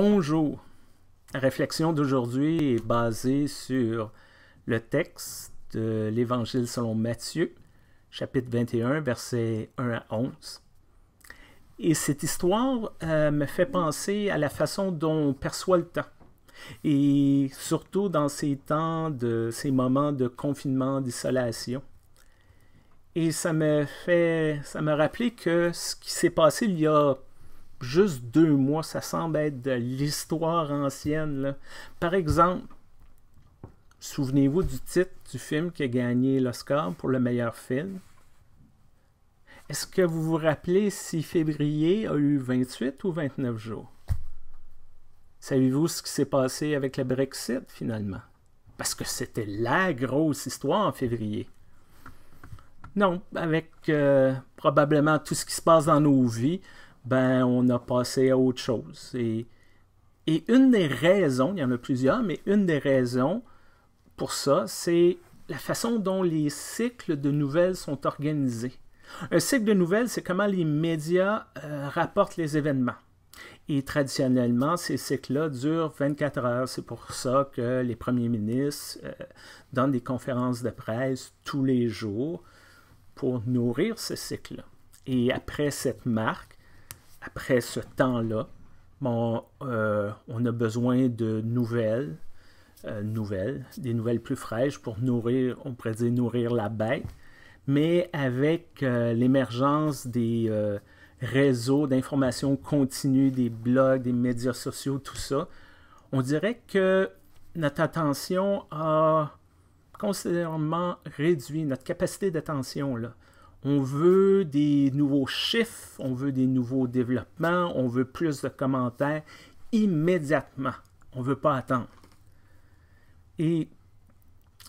Bonjour. La réflexion d'aujourd'hui est basée sur le texte de l'Évangile selon Matthieu, chapitre 21, versets 1 à 11. Et cette histoire euh, me fait penser à la façon dont on perçoit le temps. Et surtout dans ces temps de ces moments de confinement, d'isolation. Et ça me fait ça me rappelait que ce qui s'est passé il y a juste deux mois, ça semble être de l'histoire ancienne. Par exemple, souvenez-vous du titre du film qui a gagné l'Oscar pour le meilleur film. Est-ce que vous vous rappelez si février a eu 28 ou 29 jours? Savez-vous ce qui s'est passé avec le Brexit finalement? Parce que c'était la grosse histoire en février. Non, avec euh, probablement tout ce qui se passe dans nos vies, ben on a passé à autre chose. Et, et une des raisons, il y en a plusieurs, mais une des raisons pour ça, c'est la façon dont les cycles de nouvelles sont organisés. Un cycle de nouvelles, c'est comment les médias euh, rapportent les événements. Et traditionnellement, ces cycles-là durent 24 heures. C'est pour ça que les premiers ministres euh, donnent des conférences de presse tous les jours pour nourrir ce cycle-là. Et après cette marque, après ce temps-là, euh, on a besoin de nouvelles, euh, nouvelles, des nouvelles plus fraîches pour nourrir, on pourrait dire nourrir la bête. Mais avec euh, l'émergence des réseaux d'information continue, des blogs, des médias sociaux, tout ça, on dirait que notre attention a considérablement réduit, notre capacité d'attention là. On veut des nouveaux chiffres, on veut des nouveaux développements, on veut plus de commentaires immédiatement. On ne veut pas attendre. Et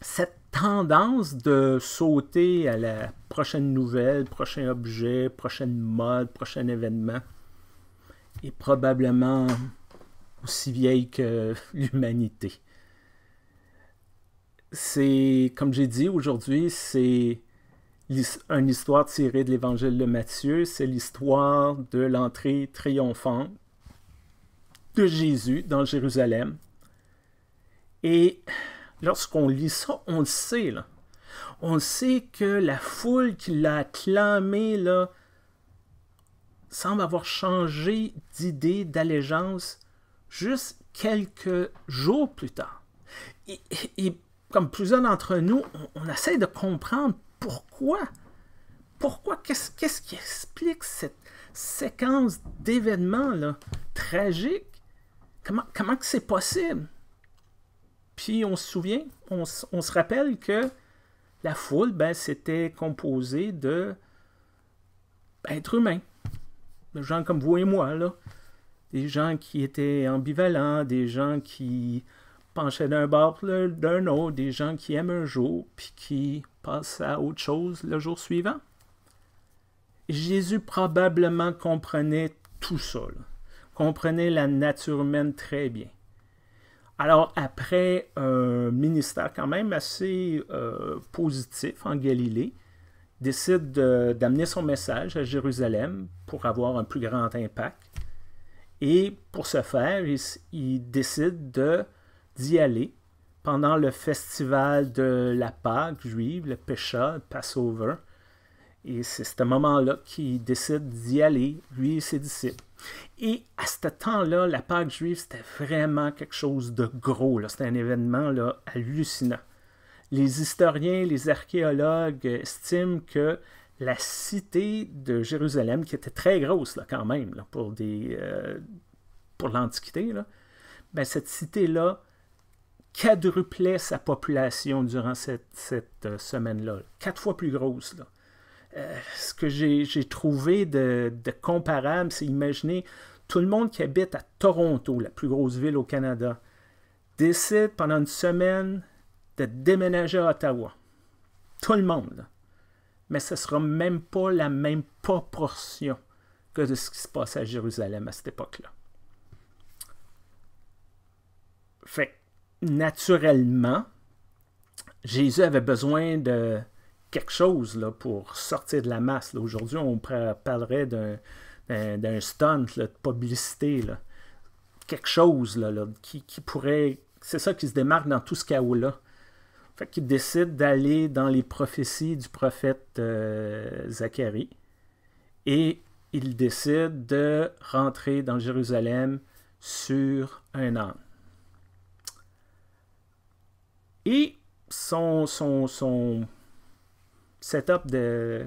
cette tendance de sauter à la prochaine nouvelle, prochain objet, prochaine mode, prochain événement est probablement aussi vieille que l'humanité. C'est, comme j'ai dit aujourd'hui, c'est une histoire tirée de l'évangile de Matthieu, c'est l'histoire de l'entrée triomphante de Jésus dans Jérusalem. Et lorsqu'on lit ça, on le sait. On sait que la foule qui l'a clamé là, semble avoir changé d'idée, d'allégeance, juste quelques jours plus tard. Et, comme plusieurs d'entre nous, on essaie de comprendre pourquoi? Pourquoi? Qu'est-ce qui explique cette séquence d'événements tragiques? Comment, comment que c'est possible? Puis on se souvient, on, se rappelle que la foule, ben, c'était composée de êtres humains, de gens comme vous et moi, là. des gens qui étaient ambivalents, des gens qui penchait d'un bord, d'un autre, des gens qui aiment un jour, puis qui passent à autre chose le jour suivant. Jésus probablement comprenait tout ça, comprenait la nature humaine très bien. Alors après un ministère quand même assez euh, positif en Galilée, décide d'amener son message à Jérusalem pour avoir un plus grand impact. Et pour ce faire, il décide de d'y aller pendant le festival de la Pâque juive, le Pesha, le Passover. Et c'est ce moment-là qu'il décide d'y aller, lui et ses disciples. Et à ce temps-là, la Pâque juive, c'était vraiment quelque chose de gros. C'était un événement là, hallucinant. Les historiens, les archéologues estiment que la cité de Jérusalem, qui était très grosse là, quand même pour, des, euh, pour l'Antiquité, ben, cette cité-là quadruplait sa population durant cette, euh, semaine-là. Quatre fois plus grosse. Euh, ce que j'ai trouvé de, comparable, c'est imaginer tout le monde qui habite à Toronto, la plus grosse ville au Canada, décide pendant une semaine de déménager à Ottawa. Tout le monde. Mais ce ne sera même pas la même proportion que de ce qui se passe à Jérusalem à cette époque-là. Fait naturellement, Jésus avait besoin de quelque chose là, pour sortir de la masse. Aujourd'hui, on parlerait d'un stunt de publicité. Quelque chose là, qui, pourrait. C'est ça qui se démarque dans tout ce chaos-là. Fait qu'il décide d'aller dans les prophéties du prophète euh, Zacharie et il décide de rentrer dans Jérusalem sur un âne. Et son, son, setup de,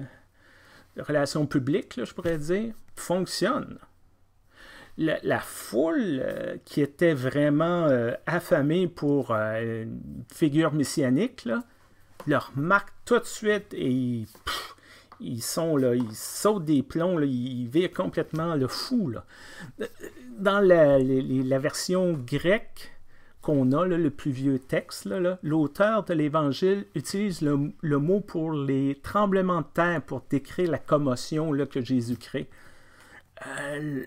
relations publiques, je pourrais dire, fonctionne. La, foule euh, qui était vraiment euh, affamée pour euh, une figure messianique, leur marque tout de suite et ils, sont là, ils sautent des plombs, ils virent complètement le fou. Dans la, version grecque, qu'on a, le plus vieux texte, l'auteur de l'Évangile utilise le, mot pour les tremblements de terre pour décrire la commotion que Jésus crée. Euh,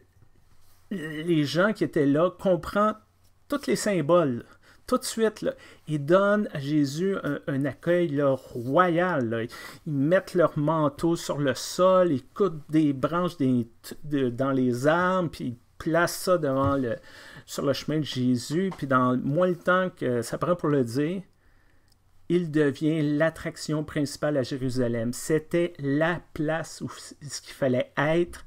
les gens qui étaient là comprennent tous les symboles. Tout de suite, là, ils donnent à Jésus un, accueil royal. Ils mettent leur manteau sur le sol, ils coupent des branches dans les arbres, puis ils placent ça devant le, sur le chemin de Jésus, puis dans moins le temps que ça prend pour le dire, il devient l'attraction principale à Jérusalem. C'était la place où ce qu'il fallait être,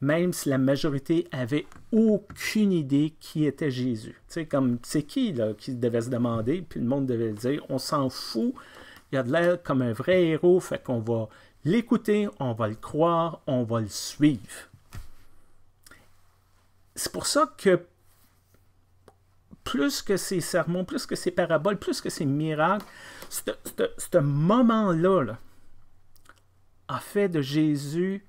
même si la majorité avait aucune idée qui était Jésus. Tu sais, comme c'est qui là qui devait se demander, puis le monde devait le dire, on s'en fout. Il a de l'air comme un vrai héros, fait qu'on va l'écouter, on va le croire, on va le suivre. C'est pour ça que plus que ses sermons, plus que ses paraboles, plus que ses miracles, ce moment-là a fait de Jésus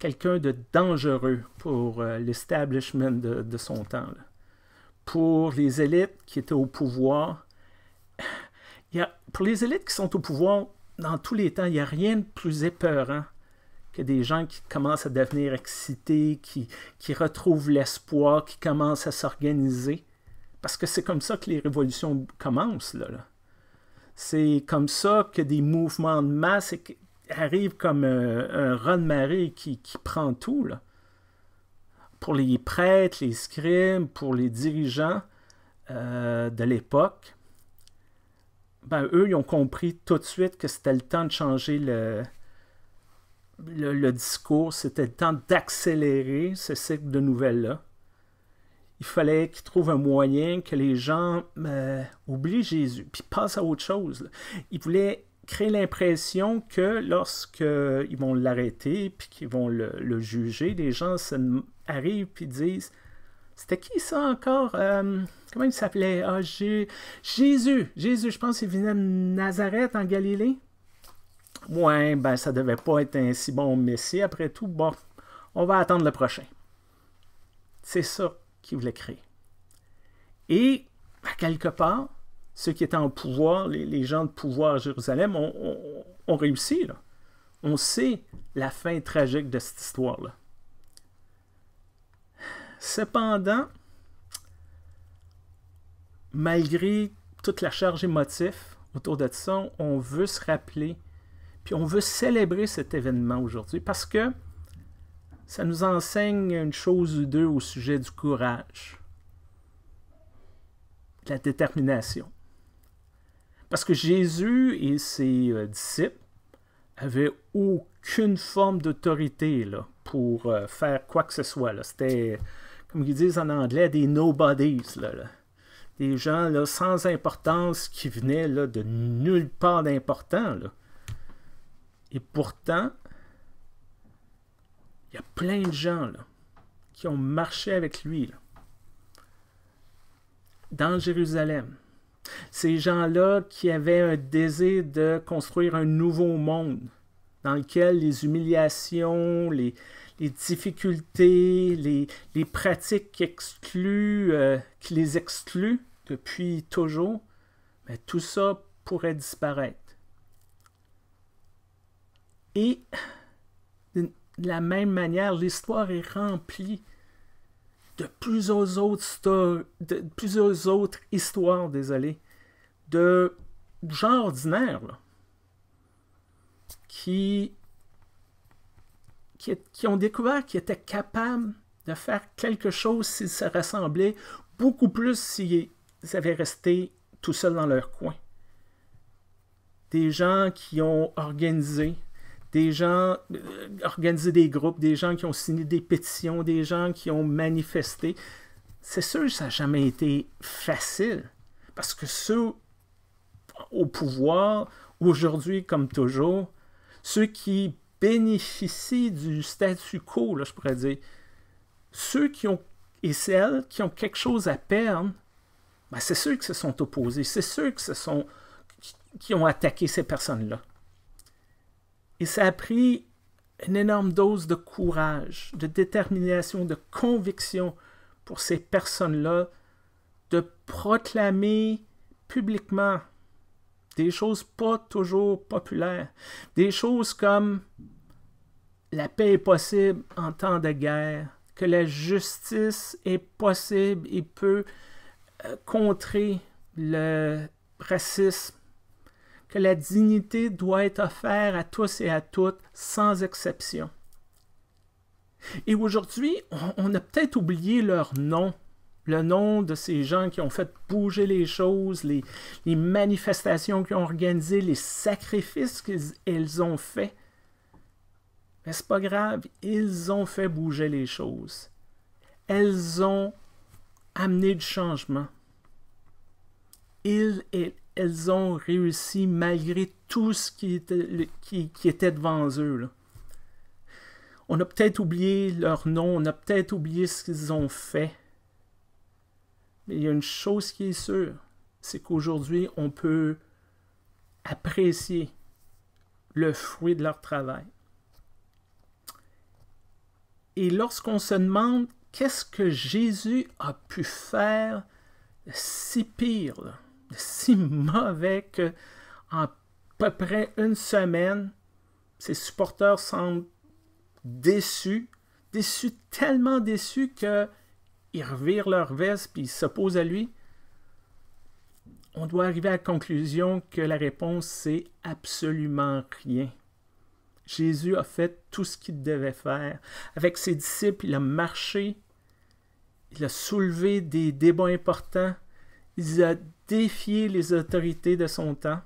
quelqu'un de dangereux pour euh, l'establishment de, son temps. Pour les élites qui étaient au pouvoir, pour les élites qui sont au pouvoir, dans tous les temps, il n'y a rien de plus épeurant que des gens qui commencent à devenir excités, qui retrouvent l'espoir, qui commencent à s'organiser. Parce que c'est comme ça que les révolutions commencent. Là, C'est comme ça que des mouvements de masse arrivent comme euh, un raz de marée qui, prend tout. Là. Pour les prêtres, les scribes, pour les dirigeants euh, de l'époque, ben, eux, ils ont compris tout de suite que c'était le temps de changer le discours, c'était le temps d'accélérer ce cycle de nouvelles-là il fallait qu'ils trouvent un moyen que les gens euh, oublient Jésus, puis passent à autre chose. il Ils voulaient créer l'impression que lorsqu'ils vont l'arrêter, puis qu'ils vont le, juger, les gens arrivent puis disent c'était qui ça encore? Euh, comment il s'appelait? Ah, Jésus. Jésus, je pense qu'il venait de Nazareth en Galilée. Ouais, ben ça devait pas être un si bon messie après tout. Bon, on va attendre le prochain. C'est ça. Qui voulait créer. Et, à quelque part, ceux qui étaient en pouvoir, les, gens de pouvoir à Jérusalem, ont, réussi. On sait la fin tragique de cette histoire-là. Cependant, malgré toute la charge émotive autour de ça, on veut se rappeler, puis on veut célébrer cet événement aujourd'hui parce que ça nous enseigne une chose ou deux au sujet du courage, la détermination. Parce que Jésus et ses euh, disciples avaient aucune forme d'autorité pour euh, faire quoi que ce soit. C'était, comme ils disent en anglais, des nobodies. Des gens sans importance qui venaient de nulle part d'important. Et pourtant, il y a plein de gens là, qui ont marché avec lui dans Jérusalem. Ces gens-là qui avaient un désir de construire un nouveau monde dans lequel les humiliations, les, difficultés, les, pratiques qui, euh, qui les excluent depuis toujours, mais tout ça pourrait disparaître. Et de la même manière. L'histoire est remplie de plusieurs autres, de plusieurs autres histoires, désolé, de gens ordinaires, qui, qui, qui ont découvert qu'ils étaient capables de faire quelque chose s'ils se rassemblaient, beaucoup plus s'ils avaient resté tout seuls dans leur coin. Des gens qui ont organisé des gens, euh, organisés des groupes, des gens qui ont signé des pétitions, des gens qui ont manifesté. C'est sûr que ça n'a jamais été facile, parce que ceux au pouvoir, aujourd'hui comme toujours, ceux qui bénéficient du statu quo, là, je pourrais dire, ceux qui ont, et celles qui ont quelque chose à perdre, ben, c'est ceux qui se sont opposés, c'est ceux que sont, qui ont attaqué ces personnes-là. Et ça a pris une énorme dose de courage, de détermination, de conviction pour ces personnes-là de proclamer publiquement des choses pas toujours populaires, des choses comme la paix est possible en temps de guerre, que la justice est possible et peut euh, contrer le racisme, que la dignité doit être offerte à tous et à toutes, sans exception. Et aujourd'hui, on a peut-être oublié leur nom, le nom de ces gens qui ont fait bouger les choses, les, manifestations qu'ils ont organisées, les sacrifices qu'ils ont faits. Mais n'est pas grave, ils ont fait bouger les choses. Elles ont amené du changement. Ils et elles ont réussi malgré tout ce qui était, devant eux. On a peut-être oublié leur nom, on a peut-être oublié ce qu'ils ont fait. Mais il y a une chose qui est sûre, c'est qu'aujourd'hui, on peut apprécier le fruit de leur travail. Et lorsqu'on se demande qu'est-ce que Jésus a pu faire si pire, si mauvais que en peu près une semaine, ses supporters semblent déçus, déçus, tellement déçus qu'ils revirent leur veste puis ils s'opposent à lui. On doit arriver à la conclusion que la réponse c'est absolument rien. Jésus a fait tout ce qu'il devait faire. Avec ses disciples, il a marché, il a soulevé des débats importants, il a défié les autorités de son temps.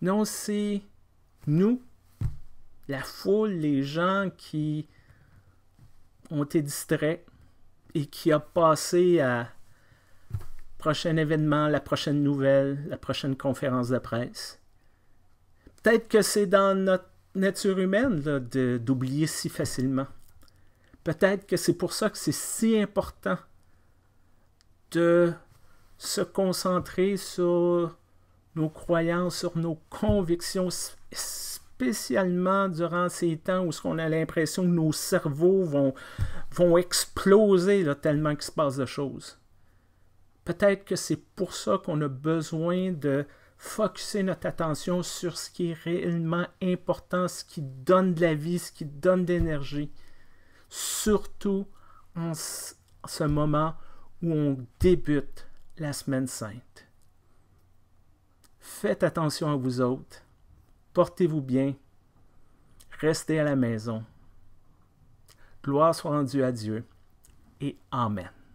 Non, c'est nous, la foule, les gens qui ont été distraits et qui a passé à prochain événement, la prochaine nouvelle, la prochaine conférence de presse. Peut-être que c'est dans notre nature humaine d'oublier si facilement. Peut-être que c'est pour ça que c'est si important de se concentrer sur nos croyances, sur nos convictions, spécialement durant ces temps où on a l'impression que nos cerveaux vont, exploser là, tellement qu'il se passe de choses. Peut-être que c'est pour ça qu'on a besoin de focuser notre attention sur ce qui est réellement important, ce qui donne de la vie, ce qui donne de l'énergie. Surtout en ce moment où on débute la semaine sainte. Faites attention à vous autres, portez-vous bien, restez à la maison. Gloire soit rendue à Dieu et Amen.